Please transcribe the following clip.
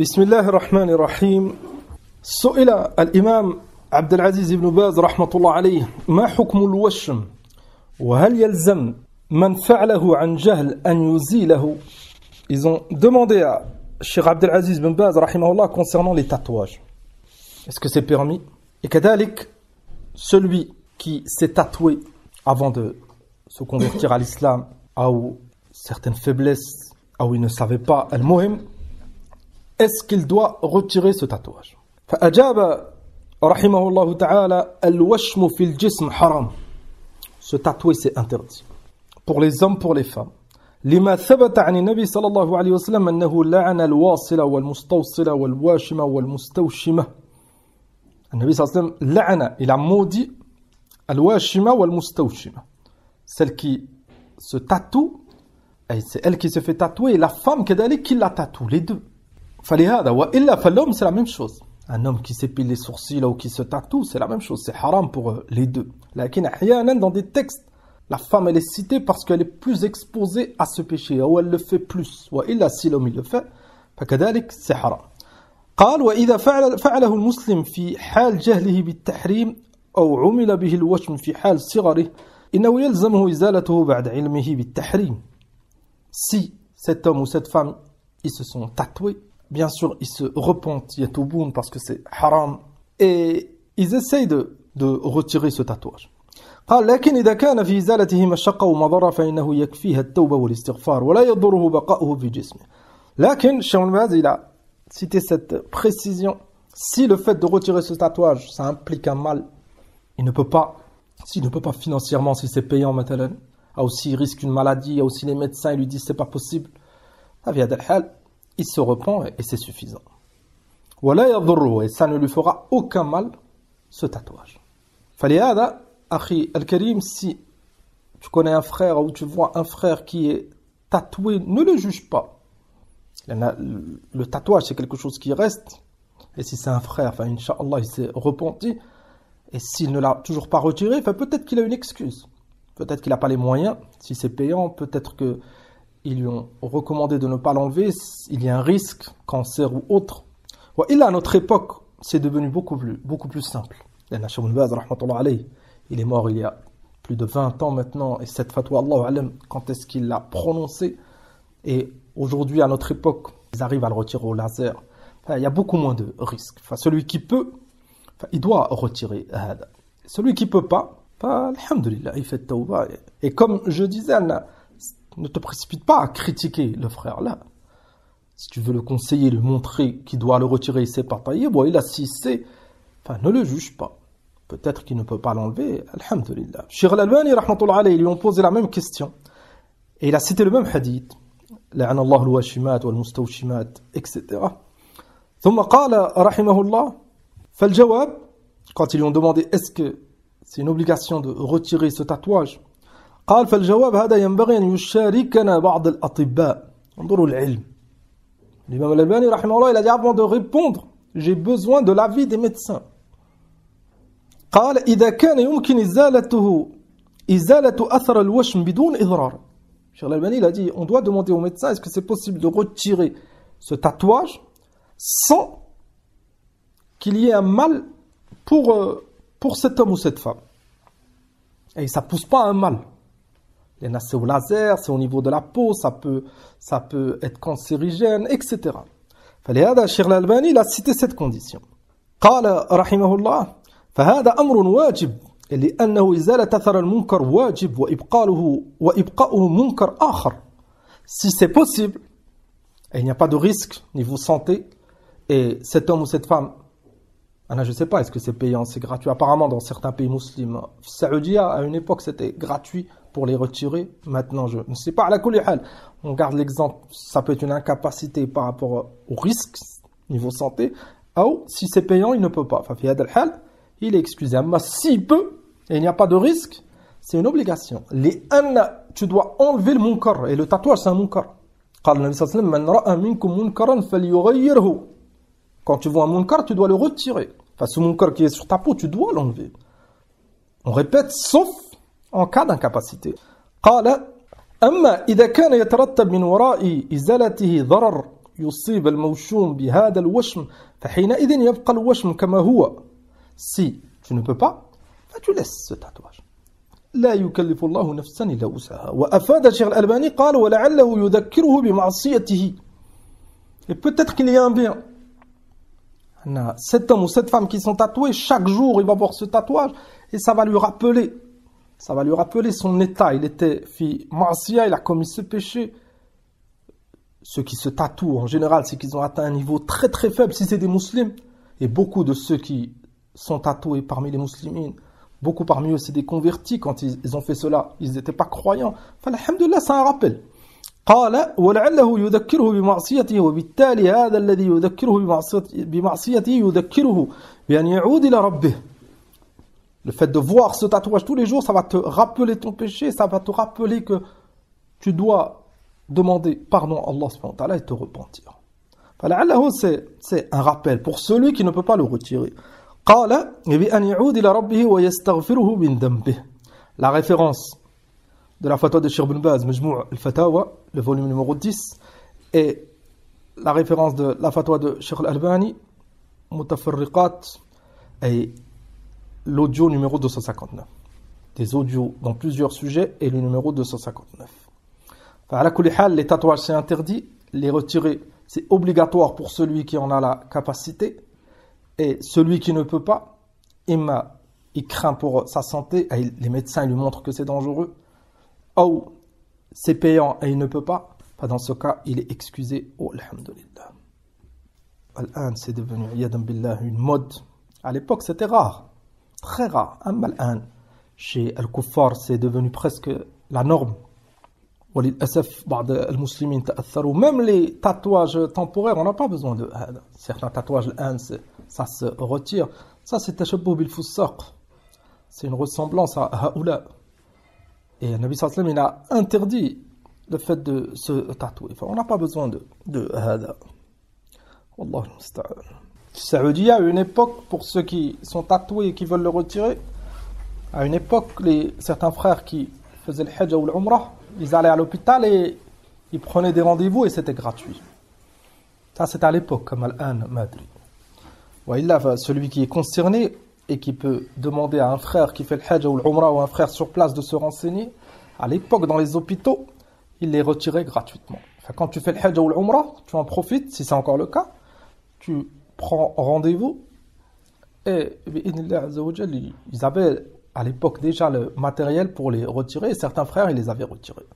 بسم الله الرحمن الرحيم سئل الإمام عبد العزيز بن باز رحمة الله عليه ما حكم الوشم وهل يلزم من فعله عن جهل أن يزيله Ils ont demandé à Cheikh Abdelaziz bin Baz rahimahullah concernant les tatouages. Est-ce que c'est permis Et kadalik, celui qui s'est tatoué avant de se convertir à l'islam, a certaines faiblesses, a ou il ne savait pas, al-muhim, est-ce qu'il doit retirer ce tatouage فأجاب رحمه الله تعالى الوشم في الجسم حرام ce tatoué c'est interdit pour les hommes pour les femmes لما ثبت عن النبي صلى الله عليه وسلم أنه لعن الواصلة والمستوصلة والواشمة والمستوشمة النبي صلى الله عليه وسلم لعن إلى مودي الواشمة والمستوشمة celle qui se tatoue et c'est elle qui se fait tatouer et la femme كذلك qui la tatoue les deux فلهذا والا فاللوم سي لا ميم شوز ان هوم كي سيبي لي سورسيل او كي سو تاتو سي لا ميم شوز سي حرام بوغ لي دو لكن احيانا دون دي تكست لا femme, elle est citée parce qu'elle est plus exposée à ce péché, ou elle le fait plus. وإلا, si l'homme il le fait, c'est haram. قال وإذا فعل فعله المسلم في حال جهله بالتحريم أو عمل به الوشم في حال صغره إنه يلزمه إزالته بعد علمه بالتحريم. سي سيت هوم ou cette femme ils se sont tatoués Bien sûr, ils se repentent, yatoubun, parce que c'est haram. Et ils essayent de, de retirer ce tatouage. قال لكن إذا كان il a cité cette précision si le fait de retirer ce tatouage ça implique un mal il ne peut pas s'il ne peut pas financièrement si c'est payant maintenant ou s'il risque une maladie ou si les médecins lui disent c'est pas possible il se repent et c'est suffisant. Voilà et ça ne lui fera aucun mal ce tatouage. Falihada, Akhi Al-Karim, si tu connais un frère ou tu vois un frère qui est tatoué, ne le juge pas. Le tatouage, c'est quelque chose qui reste. Et si c'est un frère, enfin, Inch'Allah, il s'est repenti. Et s'il ne l'a toujours pas retiré, enfin, peut-être qu'il a une excuse. Peut-être qu'il n'a pas les moyens, si c'est payant. Peut-être que ils lui ont recommandé de ne pas l'enlever, il y a un risque, cancer ou autre. Il à notre époque, c'est devenu beaucoup plus, beaucoup plus simple. Il est mort il y a plus de 20 ans maintenant, et cette fatwa, Allah quand est-ce qu'il l'a prononcée Et aujourd'hui, à notre époque, ils arrivent à le retirer au laser. Il y a beaucoup moins de risques. Enfin, celui qui peut, il doit retirer euh, Celui qui peut pas, il fait tawbah. Et comme je disais, ne te précipite pas à critiquer le frère là. Si tu veux le conseiller, le montrer qu'il doit le retirer, c'est partaillé. Bon, il a si c'est, enfin, ne le juge pas. Peut-être qu'il ne peut pas l'enlever. Alhamdulillah. Shir Al-Albani, Ils lui ont posé la même question. Et il a cité le même hadith. لعن wa al والمستوشمات etc. Thumma قال rahimahullah. le jawab, quand ils lui ont demandé est-ce que c'est une obligation de retirer ce tatouage il a dit avant de répondre, j'ai besoin de l'avis des médecins. قال il a dit, on doit demander aux médecin, est-ce que c'est possible de retirer ce tatouage sans qu'il y ait un mal pour, euh, pour cet homme ou cette femme. Et ça ne pousse pas un mal. Les c'est au laser, c'est au niveau de la peau, ça peut, ça peut être cancérigène, etc. condition. الشيخ a لا rahimahullah, سيت al munkar wajib, munkar akhar. si c'est possible et il n'y a pas de risque niveau santé et cet homme ou cette femme ah je ne sais pas, est-ce que c'est payant, c'est gratuit Apparemment, dans certains pays musulmans, Saoudia, à une époque, c'était gratuit pour les retirer. Maintenant, je ne sais pas. À la hal, on garde l'exemple, ça peut être une incapacité par rapport au risque niveau santé. Ou si c'est payant, il ne peut pas. il est excusé. Mais s'il peut et il n'y a pas de risque, c'est une obligation. Les tu dois enlever le munkar. Et le tatouage, c'est un munkar. Quand tu vois un munkar, tu dois le retirer. Enfin, mon corps qui est sur ta peau, tu dois l'enlever. On répète, sauf en cas d'incapacité. قال أما إذا كان يترتب من وراء إزالته ضرر يصيب الموشوم بهذا الوشم فحينئذ يبقى الوشم كما هو سي tu ne peux pas, tu laisses ce tatouage. لا يكلف الله نفسا إلا وسعها وأفاد الشيخ الألباني قال ولعله يذكره بمعصيته Et peut-être qu'il y a un bien. Cet homme ou cette femme qui sont tatoués, chaque jour il va voir ce tatouage et ça va lui rappeler Ça va lui rappeler son état. Il était fi Marcia il a commis ce péché. Ceux qui se tatouent en général, c'est qu'ils ont atteint un niveau très très faible si c'est des musulmans. Et beaucoup de ceux qui sont tatoués parmi les musulmans, beaucoup parmi eux, c'est des convertis quand ils, ont fait cela. Ils n'étaient pas croyants. Alhamdulillah, c'est un rappel. قال le fait de voir ce tatouage tous les jours, ça va te rappeler ton péché, ça va te rappeler que tu dois demander pardon à Allah et te repentir. C'est un rappel pour celui qui ne peut pas le retirer. La référence de la fatwa de Ibn Baz, al-Fatawa, le volume numéro 10, et la référence de la fatwa de Sheikh al-Albani, Mutafarriqat, et l'audio numéro 259 des audios dans plusieurs sujets et le numéro 259 à la les tatouages c'est interdit les retirer c'est obligatoire pour celui qui en a la capacité et celui qui ne peut pas il craint pour sa santé et les médecins lui montrent que c'est dangereux ou c'est payant et il ne peut pas dans ce cas il est excusé oh, alhamdulillah c'est devenu une mode à l'époque c'était rare très rare. chez al kuffar c'est devenu presque la norme. Même les tatouages temporaires, on n'a pas besoin de certains tatouages, ça se retire. Ça, c'est bil C'est une ressemblance à haoula. Et Nabi sallam il a interdit le fait de se tatouer. Enfin, on n'a pas besoin de, de Saoudia, à une époque, pour ceux qui sont tatoués et qui veulent le retirer, à une époque, les, certains frères qui faisaient le Hajj ou l'Umrah, ils allaient à l'hôpital et ils prenaient des rendez-vous et c'était gratuit. Ça, c'est à l'époque, comme Al-An Madri. celui qui est concerné et qui peut demander à un frère qui fait le Hajj ou l'Umrah ou un frère sur place de se renseigner, à l'époque, dans les hôpitaux, il les retirait gratuitement. quand tu fais le Hajj ou l'Umrah, tu en profites, si c'est encore le cas, tu prend rendez-vous et ils avaient à l'époque déjà le matériel pour les retirer certains frères ils les avaient retirés.